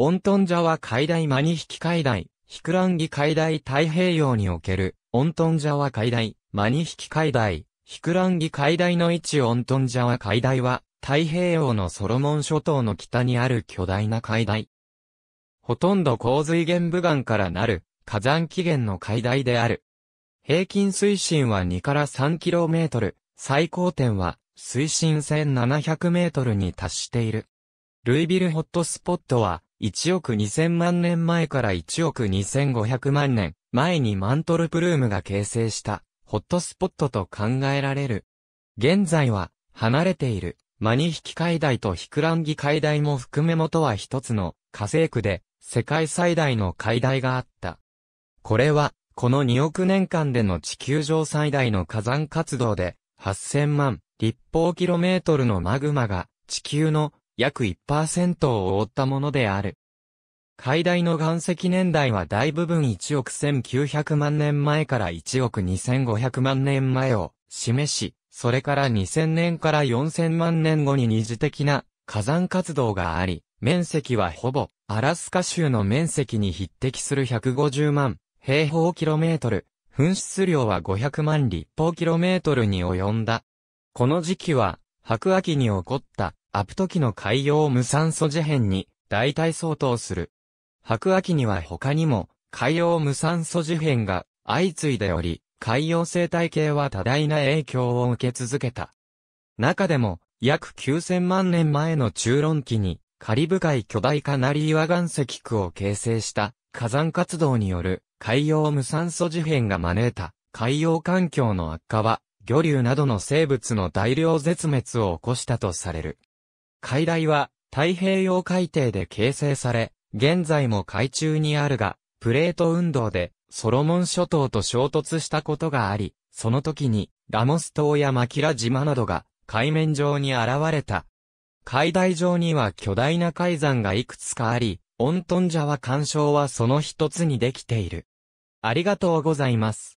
オントンジャワ海大マニヒキ海大、ヒクランギ海大太平洋における、オントンジャワ海大、マニヒキ海大、ヒクランギ海大の位置オントンジャワ海大は、太平洋のソロモン諸島の北にある巨大な海大。ほとんど洪水源部岩からなる火山起源の海大である。平均水深は2から 3km、最高点は水深 1700m に達している。ルイビルホットスポットは、1億2000万年前から1億2500万年前にマントルプルームが形成したホットスポットと考えられる。現在は離れているマニヒキ海大とヒクランギ海大も含め元は一つの火星区で世界最大の海大があった。これはこの2億年間での地球上最大の火山活動で8000万立方キロメートルのマグマが地球の約1%を覆ったものである。海大の岩石年代は大部分1億1900万年前から1億2500万年前を示し、それから2000年から4000万年後に二次的な火山活動があり、面積はほぼアラスカ州の面積に匹敵する150万平方キロメートル、噴出量は500万立方キロメートルに及んだ。この時期は白亜紀に起こったアプト期の海洋無酸素事変に大体相当する。白亜紀には他にも海洋無酸素事変が相次いでおり、海洋生態系は多大な影響を受け続けた。中でも、約9000万年前の中論期に、カリブ海巨大カナリ岩岩石区を形成した火山活動による海洋無酸素事変が招いた海洋環境の悪化は、魚流などの生物の大量絶滅を起こしたとされる。海雷は太平洋海底で形成され、現在も海中にあるが、プレート運動でソロモン諸島と衝突したことがあり、その時にラモス島やマキラ島などが海面上に現れた。海大上には巨大な海山がいくつかあり、オントンジャワ干渉はその一つにできている。ありがとうございます。